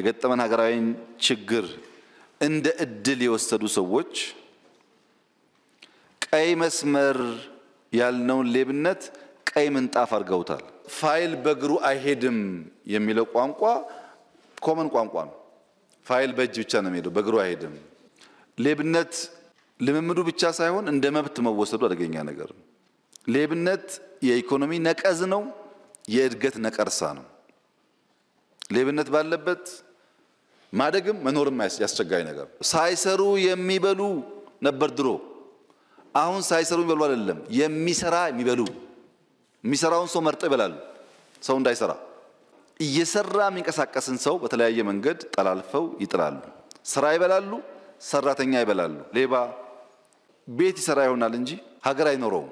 የገጠመን ሀገራዊን ችግር እንደ እድል የወሰዱ ሰዎች ቀይ መስመር ያልነውን ሌብነት ቀይ ምንጣፍ አድርገውታል። ፋይል በእግሩ አይሄድም የሚለው ቋንቋ ኮመን ቋንቋ ነው። ፋይል በእጅ ብቻ ነው የሚሄደው፣ በእግሩ አይሄድም። ሌብነት ልምምዱ ብቻ ሳይሆን እንደ መብት መወሰዱ አደገኛ ነገር ነው። ሌብነት የኢኮኖሚ ነቀዝ ነው፣ የእድገት ነቀርሳ ነው። ሌብነት ባለበት ማደግም መኖርም ያስቸጋይ ነገር። ሳይሰሩ የሚበሉ ነበር ድሮ። አሁን ሳይሰሩ የሚበሉ አይደለም፣ የሚሰራ የሚበሉ የሚሰራውን ሰው መርጠው ይበላሉ። ሰው እንዳይሰራ እየሰራ የሚንቀሳቀስን ሰው በተለያየ መንገድ ጠላልፈው ይጥላሉ። ስራ ይበላሉ፣ ሰራተኛ ይበላሉ። ሌባ ቤት ይሰራ ይሆናል እንጂ ሀገር አይኖረውም።